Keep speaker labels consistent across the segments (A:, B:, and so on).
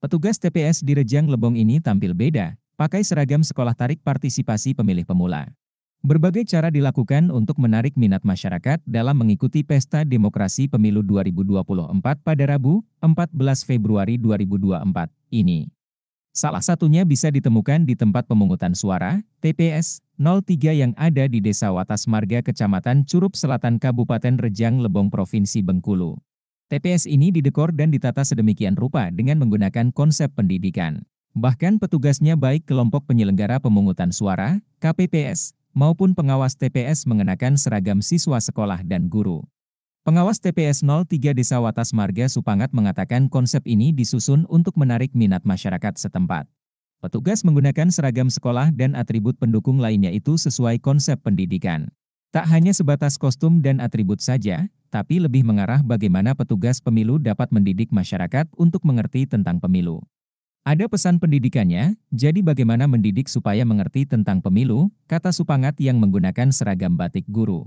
A: Petugas TPS di Rejang Lebong ini tampil beda, pakai seragam sekolah tarik partisipasi pemilih pemula. Berbagai cara dilakukan untuk menarik minat masyarakat dalam mengikuti Pesta Demokrasi Pemilu 2024 pada Rabu, 14 Februari 2024 ini. Salah satunya bisa ditemukan di tempat pemungutan suara, TPS 03 yang ada di Desa Watas Marga, Kecamatan Curup Selatan, Kabupaten Rejang, Lebong, Provinsi Bengkulu. TPS ini didekor dan ditata sedemikian rupa dengan menggunakan konsep pendidikan. Bahkan petugasnya baik kelompok penyelenggara pemungutan suara, KPPS, maupun pengawas TPS mengenakan seragam siswa sekolah dan guru. Pengawas TPS 03 Desa Watas Marga Supangat mengatakan konsep ini disusun untuk menarik minat masyarakat setempat. Petugas menggunakan seragam sekolah dan atribut pendukung lainnya itu sesuai konsep pendidikan. Tak hanya sebatas kostum dan atribut saja, tapi lebih mengarah bagaimana petugas pemilu dapat mendidik masyarakat untuk mengerti tentang pemilu. Ada pesan pendidikannya, jadi bagaimana mendidik supaya mengerti tentang pemilu, kata Supangat yang menggunakan seragam batik guru.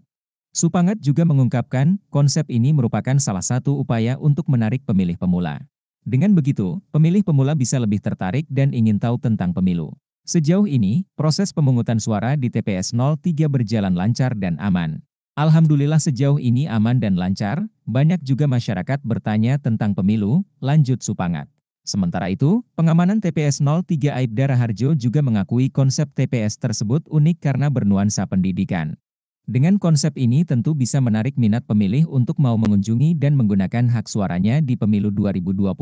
A: Supangat juga mengungkapkan, konsep ini merupakan salah satu upaya untuk menarik pemilih pemula. Dengan begitu, pemilih pemula bisa lebih tertarik dan ingin tahu tentang pemilu. Sejauh ini, proses pemungutan suara di TPS 03 berjalan lancar dan aman. Alhamdulillah sejauh ini aman dan lancar, banyak juga masyarakat bertanya tentang pemilu, lanjut Supangat. Sementara itu, pengamanan TPS 03 Aibda Harjo juga mengakui konsep TPS tersebut unik karena bernuansa pendidikan. Dengan konsep ini tentu bisa menarik minat pemilih untuk mau mengunjungi dan menggunakan hak suaranya di pemilu 2024.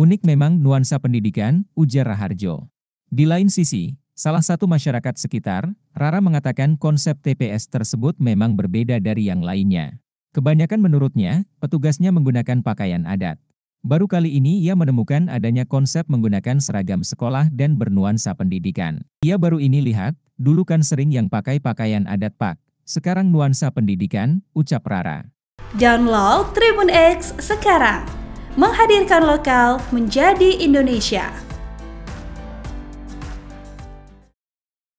A: Unik memang nuansa pendidikan, ujar Raharjo. Di lain sisi, Salah satu masyarakat sekitar, Rara mengatakan konsep TPS tersebut memang berbeda dari yang lainnya. Kebanyakan menurutnya, petugasnya menggunakan pakaian adat. Baru kali ini ia menemukan adanya konsep menggunakan seragam sekolah dan bernuansa pendidikan. Ia baru ini lihat, dulu kan sering yang pakai pakaian adat pak, sekarang nuansa pendidikan, ucap Rara. Download Tribun X sekarang, menghadirkan lokal menjadi Indonesia.